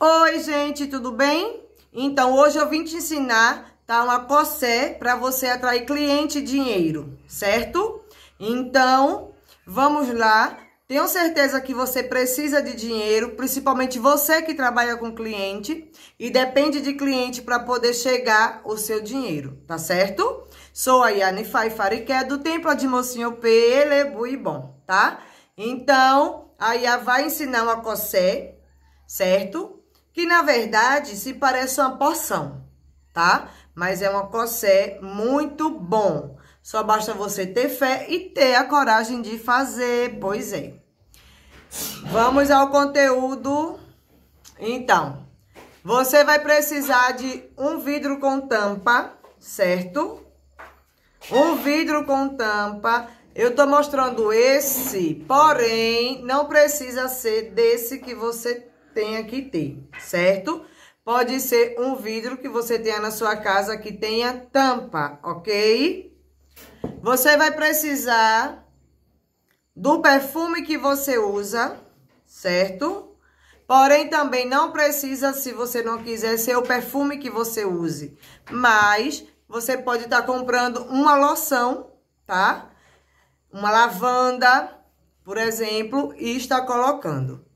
Oi, gente, tudo bem? Então, hoje eu vim te ensinar, tá? Uma cossé para você atrair cliente e dinheiro, certo? Então, vamos lá. Tenho certeza que você precisa de dinheiro, principalmente você que trabalha com cliente e depende de cliente para poder chegar o seu dinheiro, tá certo? Sou a Yanifai Fariqué do Templo de Mocinho Pelebu e Bom, tá? Então, a Ia vai ensinar uma cossé certo? Que na verdade se parece uma porção, tá? Mas é uma cossé muito bom. Só basta você ter fé e ter a coragem de fazer, pois é. Vamos ao conteúdo. Então, você vai precisar de um vidro com tampa, certo? Um vidro com tampa. Eu tô mostrando esse, porém, não precisa ser desse que você tenha que ter, certo? Pode ser um vidro que você tenha na sua casa que tenha tampa, ok? Você vai precisar do perfume que você usa, certo? Porém, também não precisa, se você não quiser, ser o perfume que você use. Mas, você pode estar tá comprando uma loção, tá? Uma lavanda, por exemplo, e está colocando.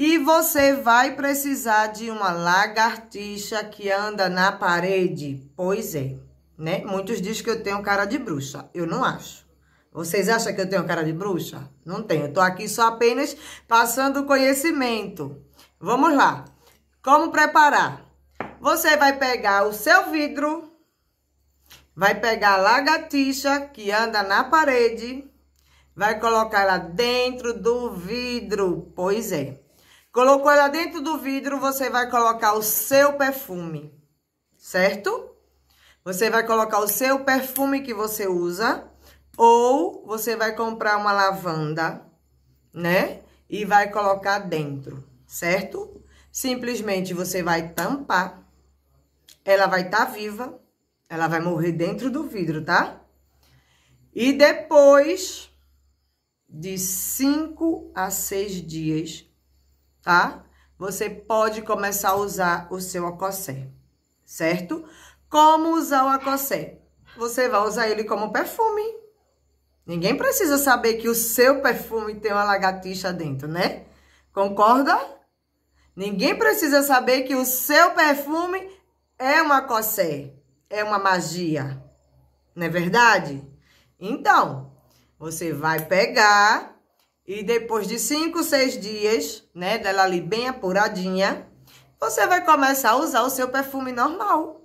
E você vai precisar de uma lagartixa que anda na parede. Pois é, né? Muitos dizem que eu tenho cara de bruxa. Eu não acho. Vocês acham que eu tenho cara de bruxa? Não tenho. Eu tô aqui só apenas passando conhecimento. Vamos lá. Como preparar? Você vai pegar o seu vidro, vai pegar a lagartixa que anda na parede, vai colocar ela dentro do vidro. Pois é. Colocou ela dentro do vidro, você vai colocar o seu perfume, certo? Você vai colocar o seu perfume que você usa, ou você vai comprar uma lavanda, né? E vai colocar dentro, certo? Simplesmente você vai tampar, ela vai estar tá viva, ela vai morrer dentro do vidro, tá? E depois de 5 a 6 dias, tá? Você pode começar a usar o seu acossé, certo? Como usar o acossé? Você vai usar ele como perfume. Ninguém precisa saber que o seu perfume tem uma lagartixa dentro, né? Concorda? Ninguém precisa saber que o seu perfume é um acossé, é uma magia. Não é verdade? Então, você vai pegar e depois de cinco, seis dias, né, dela ali bem apuradinha, você vai começar a usar o seu perfume normal,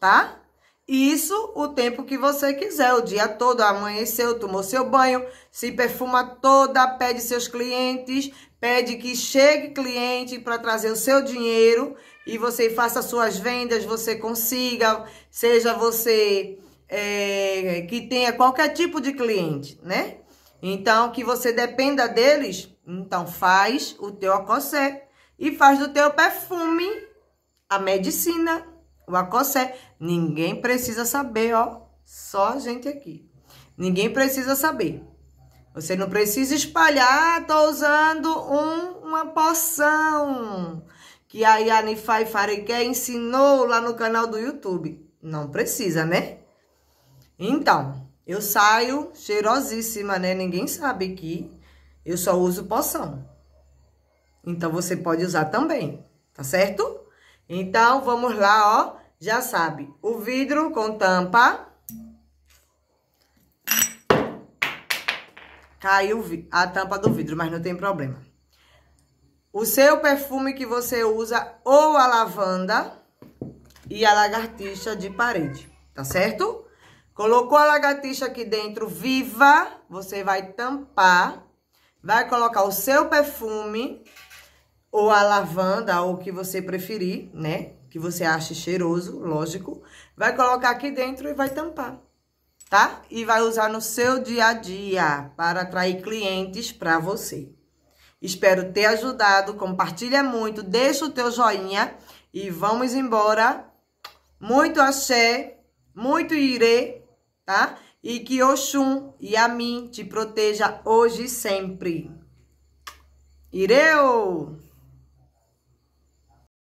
tá? Isso o tempo que você quiser, o dia todo, amanheceu, tomou seu banho, se perfuma toda, pede seus clientes, pede que chegue cliente para trazer o seu dinheiro e você faça suas vendas, você consiga, seja você é, que tenha qualquer tipo de cliente, né? Então, que você dependa deles, então faz o teu acossé e faz do teu perfume a medicina, o acossé. Ninguém precisa saber, ó, só a gente aqui. Ninguém precisa saber. Você não precisa espalhar, tô usando um, uma poção que a Yane Fai Fareque ensinou lá no canal do YouTube. Não precisa, né? Então, eu saio cheirosíssima, né? Ninguém sabe que eu só uso poção. Então, você pode usar também, tá certo? Então, vamos lá, ó. Já sabe, o vidro com tampa. Caiu a tampa do vidro, mas não tem problema. O seu perfume que você usa ou a lavanda e a lagartixa de parede, tá certo? Colocou a lagartixa aqui dentro viva, você vai tampar, vai colocar o seu perfume, ou a lavanda, ou o que você preferir, né? Que você ache cheiroso, lógico. Vai colocar aqui dentro e vai tampar, tá? E vai usar no seu dia a dia para atrair clientes para você. Espero ter ajudado, compartilha muito, deixa o teu joinha e vamos embora. Muito axé, muito irê tá? E que Oxum e a mim te proteja hoje e sempre. Ireu!